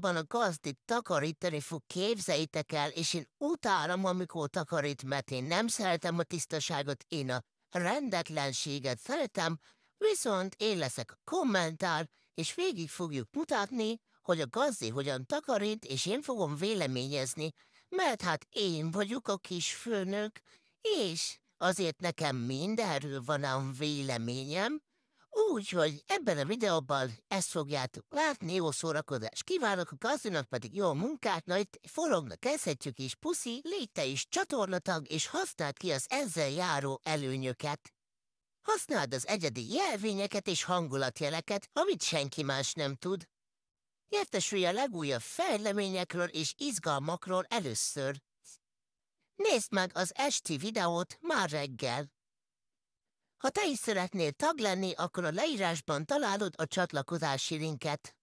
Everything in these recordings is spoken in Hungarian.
valóban a gazdi takarítani fog, képzeljétek el, és én utálom, amikor takarít, mert én nem szeretem a tisztaságot, én a rendetlenséget szeretem, viszont én leszek a kommentár, és végig fogjuk mutatni, hogy a gazdi hogyan takarít, és én fogom véleményezni, mert hát én vagyok a kis főnök, és azért nekem mindenről van a véleményem, Úgyhogy ebben a videóban ezt fogjátok látni, jó szórakozást kívánok, a gazdinak pedig jó munkát, na itt forognak kezdhetjük is, puszi, légy te is csatornatag, és használd ki az ezzel járó előnyöket. Használd az egyedi jelvényeket és hangulatjeleket, amit senki más nem tud. Értesülj a legújabb fejleményekről és izgalmakról először. Nézd meg az esti videót már reggel. Ha te is szeretnél tag lenni, akkor a leírásban találod a csatlakozási linket.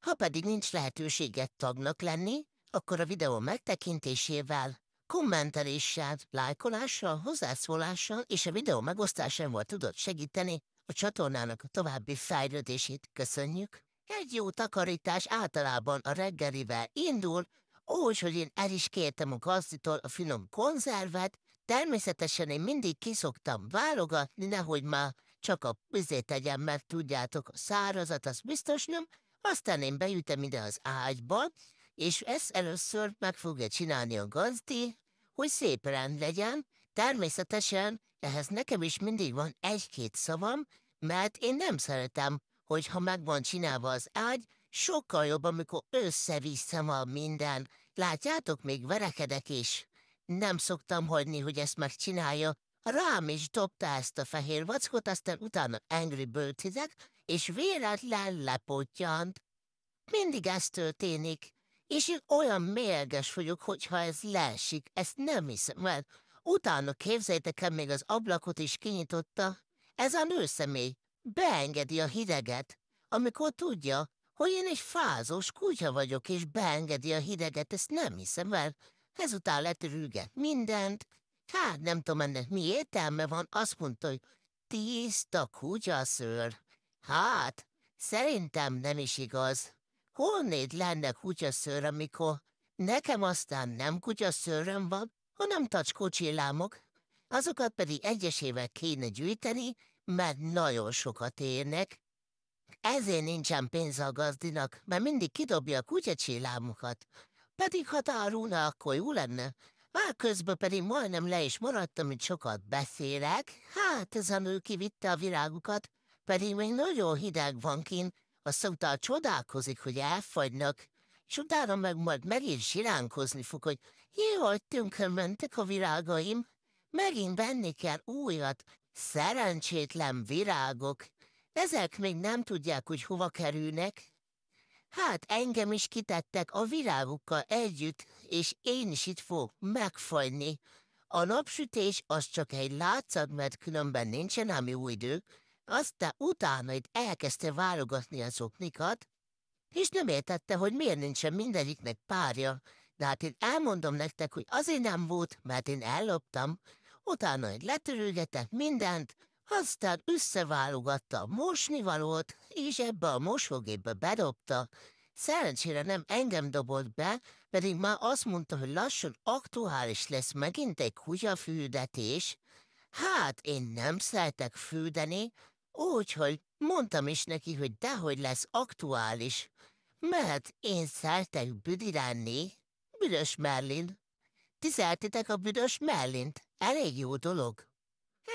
Ha pedig nincs lehetőséged tagnak lenni, akkor a videó megtekintésével, kommenteléssel, lájkolással, hozzászólással és a videó megosztásával tudod segíteni a csatornának további fejlődését. Köszönjük! Egy jó takarítás általában a reggelivel indul, úgy, hogy én el is kértem a gazditól a finom konzervet, Természetesen én mindig kiszoktam válogatni, nehogy már csak a vizét tegyem, mert tudjátok, a szárazat az biztos nem, aztán én beütem ide az ágyba, és ezt először meg fogja csinálni a gazdi, hogy szép rend legyen. Természetesen ehhez nekem is mindig van egy-két szavam, mert én nem szeretem, hogyha meg van csinálva az ágy, sokkal jobb, amikor össze-vissza van minden. Látjátok, még verekedek is. Nem szoktam hagyni, hogy ezt megcsinálja. Rám is dobta ezt a fehér vackot, aztán utána Angry Birdhidek, és véletlen lepotyant. Mindig ez történik, és én olyan mérges vagyok, hogyha ez leesik, ezt nem hiszem el. Utána képzeljétek el, még az ablakot is kinyitotta. Ez a nőszemély beengedi a hideget, amikor tudja, hogy én egy fázós kutya vagyok, és beengedi a hideget, ezt nem hiszem el. Ezután letörülget mindent. Hát nem tudom ennek mi értelme van, azt mondta, hogy tiszta kutyaszőr. Hát, szerintem nem is igaz. Honnét lenne kutyaszőr, amikor nekem aztán nem kutyaszőröm van, hanem tacskocsillámok, azokat pedig egyesével kéne gyűjteni, mert nagyon sokat érnek. Ezért nincsen pénz a gazdinak, mert mindig kidobja a kutyacsillámokat. Pedig ha tárulna, akkor jó lenne. Már közben pedig majdnem le is maradtam, hogy sokat beszélek. Hát ez a nő kivitte a virágukat, pedig még nagyon hideg van kint, aztán utána csodálkozik, hogy elfagynak, és utána meg majd megint siránkozni fog, hogy jaj, tönkön mentek a virágaim, megint venni kell újat, szerencsétlen virágok. Ezek még nem tudják, hogy hova kerülnek, Hát engem is kitettek a virágukkal együtt, és én is itt fogok megfajni. A napsütés az csak egy látszat, mert különben nincsen ami új idő. Aztán utána itt elkezdte válogatni a szoknikat, és nem értette, hogy miért nincsen mindegyiknek párja. De hát én elmondom nektek, hogy azért nem volt, mert én elloptam. Utána egy letörülgetett mindent, aztán összeválogatta a mosnivalót, és ebbe a mosógépbe bedobta. Szerencsére nem engem dobott be, pedig már azt mondta, hogy lassan aktuális lesz megint egy kutyafüldetés. Hát, én nem szeretek füldeni, úgyhogy mondtam is neki, hogy dehogy lesz aktuális, mert én szeretek büdi lenni, büdös Merlin. Ti a büdös Merlint, elég jó dolog.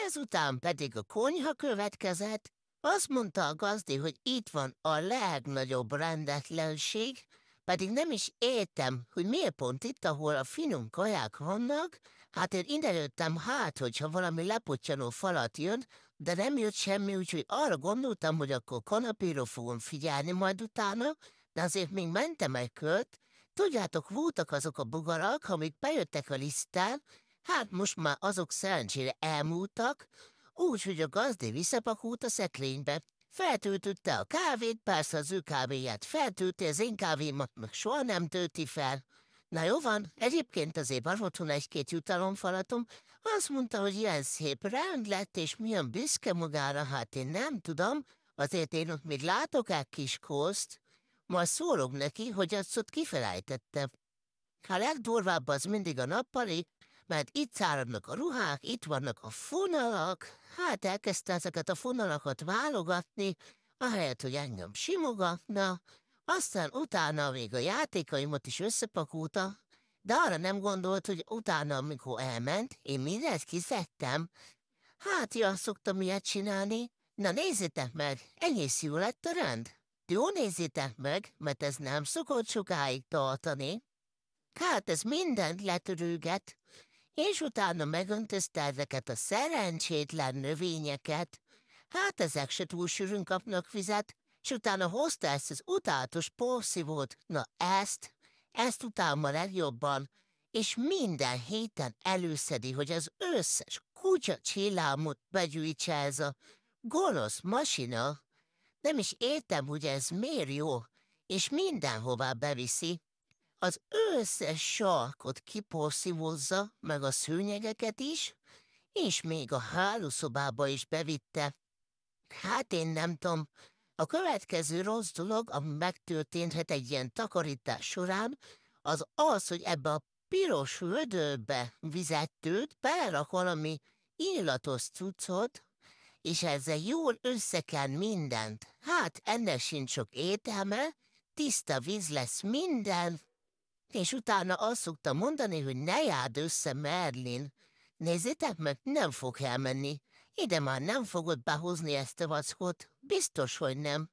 Ezután pedig a konyha következett, azt mondta a gazdi, hogy itt van a legnagyobb rendetlenség, pedig nem is értem, hogy miért pont itt, ahol a finom kaják vannak, hát én idelődtem hát, hogyha valami lepocsanó falat jön, de nem jött semmi, úgyhogy arra gondoltam, hogy akkor kanapíró fogom figyelni majd utána, de azért még mentem egy költ. Tudjátok, voltak azok a bugarak, amik bejöttek a listán, Hát most már azok szerencsére elmúltak, úgy, hogy a gazdi visszapakult a szekrénybe. Feltöltötte a kávét, persze az ő kávéját feltölti, az én kávémat meg soha nem tölti fel. Na jó van, egyébként azért van otthon egy-két jutalomfalatom. Azt mondta, hogy ilyen szép rend lett, és milyen büszke magára, hát én nem tudom. Azért én ott még látok egy kis kózt. Majd szólok neki, hogy azt ott kifelejtette. Ha legdurvább az mindig a nappali, mert itt száradnak a ruhák, itt vannak a fonalak, hát elkezdte ezeket a fonalakat válogatni, ahelyett, hogy engem simogatna, aztán utána még a játékaimat is összepakulta, de arra nem gondolt, hogy utána, amikor elment, én mindent kiszedtem. Hát, ja, szoktam ilyet csinálni. Na nézzétek meg, egész jó lett a rend. Jó nézzétek meg, mert ez nem szokott sokáig tartani. Hát ez mindent letörőget, és utána megöntözte ezeket a szerencsétlen növényeket. Hát ezek se túl sűrűn kapnak vizet, és utána hozta ezt az utálatos porszívót, na ezt, ezt utálma legjobban, és minden héten előszedi, hogy az összes kutya csillámot begyűjtse ez a gonosz masina. Nem is értem, hogy ez miért jó, és mindenhová beviszi az összes sarkot kiporszivozza, meg a szőnyegeket is, és még a hálószobába is bevitte. Hát én nem tudom, a következő rossz dolog, ami megtörténhet egy ilyen takarítás során, az az, hogy ebbe a piros vödörbe vizet tőt, belerak valami illatos cuccot, és ezzel jól összeken mindent. Hát ennek sincs sok ételme, tiszta víz lesz minden, és utána azt szokta mondani, hogy ne járd össze Merlin. Nézzétek meg, nem fog elmenni. Ide már nem fogod behozni ezt a vackot, biztos, hogy nem.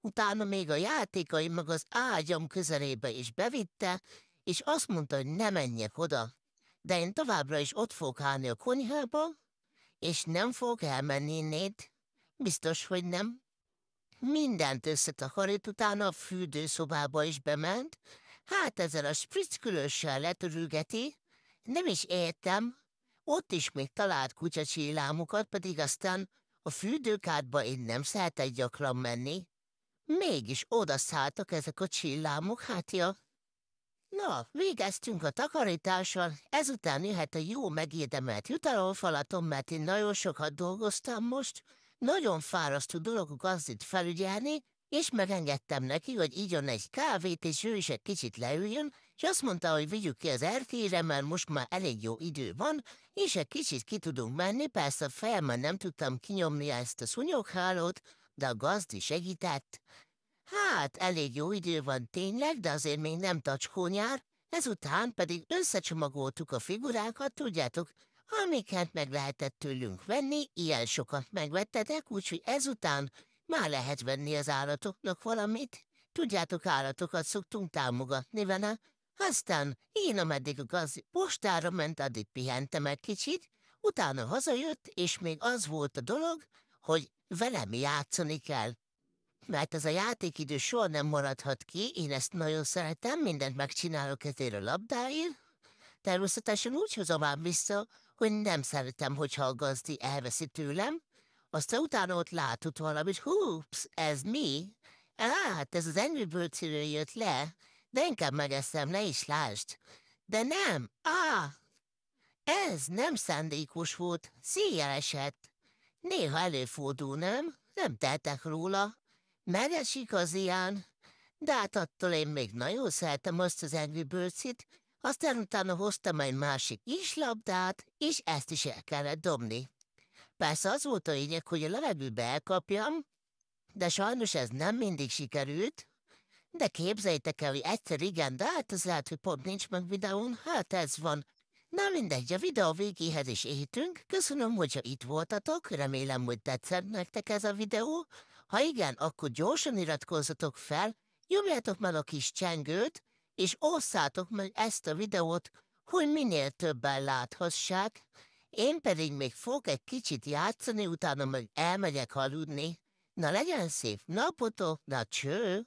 Utána még a játékaim meg az ágyam közelébe is bevitte, és azt mondta, hogy ne menjek oda. De én továbbra is ott fogok állni a konyhába, és nem fog elmenni innét. Biztos, hogy nem. Mindent összetakarít, utána a fürdőszobába is bement, Hát ezzel a spritz különösen letörülgeti. Nem is értem. Ott is még talált kutyacsillámokat, pedig aztán a fürdőkádba én nem szeretek gyakran menni. Mégis odaszálltak ezek a csillámok, hát ja. Na, végeztünk a takarítással, ezután jöhet a jó megérdemelt jutalomfalatom, mert én nagyon sokat dolgoztam most. Nagyon fárasztó dolog az felügyelni, és megengedtem neki, hogy igyon egy kávét, és ő is egy kicsit leüljön, és azt mondta, hogy vigyük ki az erkére, mert most már elég jó idő van, és egy kicsit ki tudunk menni, persze fejemben nem tudtam kinyomni ezt a szúnyoghálót, de a gazdi segített. Hát, elég jó idő van tényleg, de azért még nem tacskó nyár, ezután pedig összecsomagoltuk a figurákat, tudjátok, amiket meg lehetett tőlünk venni, ilyen sokat megvettetek, úgyhogy ezután már lehet venni az állatoknak valamit. Tudjátok, állatokat szoktunk támogatni vele. Aztán én, ameddig a gazdi postára ment, addig pihentem egy kicsit, utána hazajött, és még az volt a dolog, hogy velem játszani kell. Mert ez a játékidő soha nem maradhat ki, én ezt nagyon szeretem, mindent megcsinálok ezért a labdáért. Természetesen úgy hozom ám vissza, hogy nem szeretem, hogyha a gazdi elveszi tőlem, aztán utána ott látott valamit, húps, ez mi? Á, hát ez az Angry birds jött le, de inkább megeszem, ne is lásd. De nem, á, ez nem szándékos volt, széjjel esett. Néha előfordul, nem? Nem tettek róla. Megesik az ilyen. De hát attól én még nagyon szeretem azt az Angry birds aztán utána hoztam egy másik islabdát, és ezt is el kellett dobni. Persze az volt a lényeg, hogy a levegőbe elkapjam, de sajnos ez nem mindig sikerült. De képzeljétek el, hogy egyszer igen, de hát az lehet, hogy pont nincs meg videón, hát ez van. Na mindegy, a videó végéhez is értünk. Köszönöm, hogyha itt voltatok, remélem, hogy tetszett nektek ez a videó. Ha igen, akkor gyorsan iratkozzatok fel, nyomjátok meg a kis csengőt, és osszátok meg ezt a videót, hogy minél többen láthassák. Én pedig még fogok egy kicsit játszani, utána meg elmegyek haludni. Na legyen szép napotok, na cső!